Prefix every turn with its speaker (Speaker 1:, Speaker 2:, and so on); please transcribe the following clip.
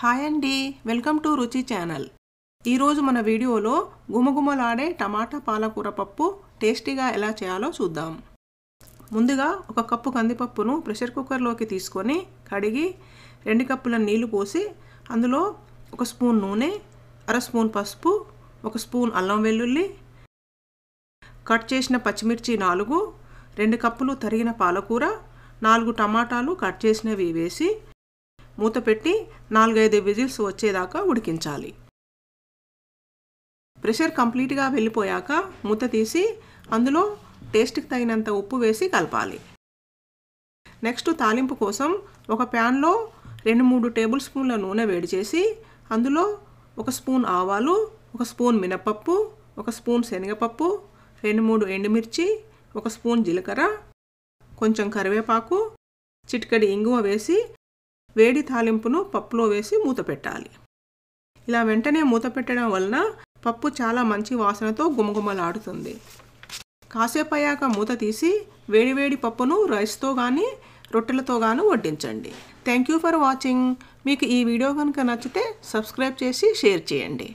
Speaker 1: hi అండి welcome to రుచి channel ఈరోజు మన వీడియోలో గుమగుమలాడే టమాటా పాలకూర పప్పు టేస్టీగా ఎలా చేయాలో చూద్దాం ముందుగా ఒక కప్పు కందిపప్పును ప్రెషర్ కుక్కర్లోకి తీసుకొని కడిగి రెండు కప్పుల నీళ్లు పోసి అందులో ఒక స్పూన్ నూనె అర స్పూన్ పసుపు ఒక స్పూన్ అల్లం వెల్లుల్లి కట్ చేసిన పచ్చిమిర్చి నాలుగు రెండు కప్పులు తరిగిన పాలకూర నాలుగు టమాటాలు కట్ చేసినవి వేసి మూత పెట్టి నాలుగైదు విజిల్స్ వచ్చేదాకా ఉడికించాలి ప్రెషర్ కంప్లీట్గా వెళ్ళిపోయాక మూత తీసి అందులో టేస్ట్కి తగినంత ఉప్పు వేసి కలపాలి నెక్స్ట్ తాలింపు కోసం ఒక ప్యాన్లో రెండు మూడు టేబుల్ స్పూన్ల నూనె వేడి చేసి అందులో ఒక స్పూన్ ఆవాలు ఒక స్పూన్ మినపప్పు ఒక స్పూన్ శనగపప్పు రెండు మూడు ఎండుమిర్చి ఒక స్పూన్ జీలకర్ర కొంచెం కరివేపాకు చిటికడి ఇంగువ వేసి వేడి తాలింపును పప్పులో వేసి మూత పెట్టాలి ఇలా వెంటనే మూత పెట్టడం వలన పప్పు చాలా మంచి వాసనతో గుమగుమలాడుతుంది కాసేపు అయ్యాక మూత తీసి వేడివేడి పప్పును రైస్తో కానీ రొట్టెలతో గాను వడ్డించండి థ్యాంక్ యూ ఫర్ వాచింగ్ మీకు ఈ వీడియో కనుక నచ్చితే సబ్స్క్రైబ్ చేసి షేర్ చేయండి